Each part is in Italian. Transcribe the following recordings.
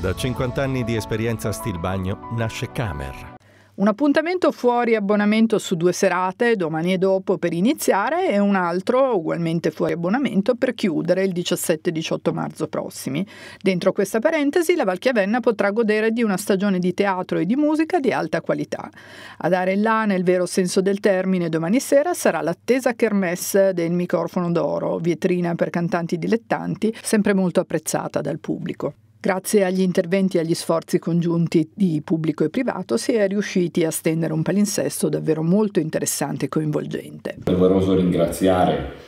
Da 50 anni di esperienza a Stilbagno nasce Camer. Un appuntamento fuori abbonamento su due serate, domani e dopo per iniziare, e un altro, ugualmente fuori abbonamento, per chiudere il 17-18 marzo prossimi. Dentro questa parentesi, la Valchiavenna potrà godere di una stagione di teatro e di musica di alta qualità. A dare là, nel vero senso del termine, domani sera sarà l'attesa kermesse del microfono d'oro, vietrina per cantanti dilettanti, sempre molto apprezzata dal pubblico. Grazie agli interventi e agli sforzi congiunti di pubblico e privato si è riusciti a stendere un palinsesto davvero molto interessante e coinvolgente. È doveroso ringraziare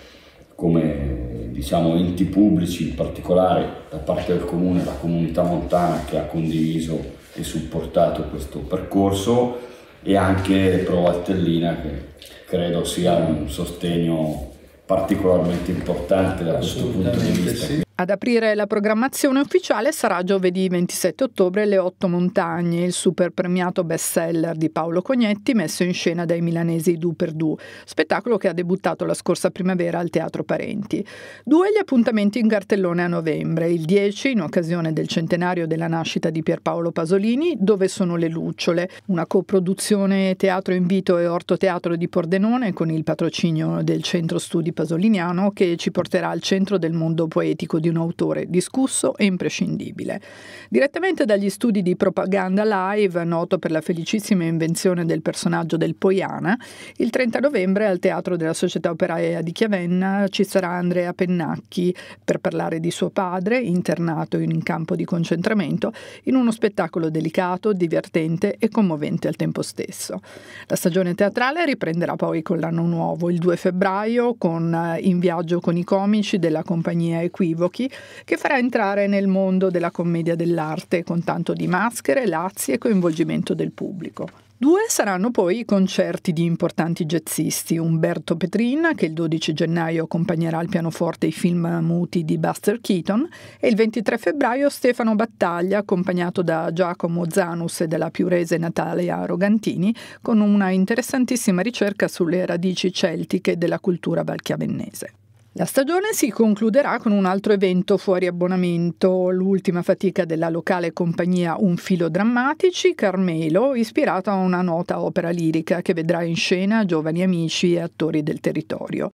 come diciamo, enti pubblici, in particolare da parte del comune, la comunità montana che ha condiviso e supportato questo percorso e anche Pro Valtellina che credo sia un sostegno particolarmente importante da questo punto di vista. Sì. Ad aprire la programmazione ufficiale sarà giovedì 27 ottobre Le Otto Montagne, il super premiato bestseller di Paolo Cognetti messo in scena dai milanesi Du per Du, spettacolo che ha debuttato la scorsa primavera al Teatro Parenti. Due gli appuntamenti in cartellone a novembre, il 10 in occasione del centenario della nascita di Pierpaolo Pasolini, Dove sono le lucciole, una coproduzione Teatro Invito e Orto Teatro di Pordenone con il patrocinio del Centro Studi Pasoliniano che ci porterà al centro del mondo poetico di un autore discusso e imprescindibile. Direttamente dagli studi di Propaganda Live, noto per la felicissima invenzione del personaggio del Poiana, il 30 novembre al Teatro della Società Operaia di Chiavenna ci sarà Andrea Pennacchi per parlare di suo padre, internato in un campo di concentramento, in uno spettacolo delicato, divertente e commovente al tempo stesso. La stagione teatrale riprenderà poi con l'anno nuovo, il 2 febbraio, con eh, In viaggio con i comici della compagnia Equivochi Sacchi, che farà entrare nel mondo della commedia dell'arte con tanto di maschere, lazzi e coinvolgimento del pubblico. Due saranno poi i concerti di importanti jazzisti, Umberto Petrin, che il 12 gennaio accompagnerà al pianoforte i film muti di Buster Keaton, e il 23 febbraio Stefano Battaglia, accompagnato da Giacomo Zanus e dalla piurese Natalia Rogantini, con una interessantissima ricerca sulle radici celtiche della cultura valchiavennese. La stagione si concluderà con un altro evento fuori abbonamento, l'ultima fatica della locale compagnia Un filo drammatici, Carmelo, ispirata a una nota opera lirica che vedrà in scena giovani amici e attori del territorio.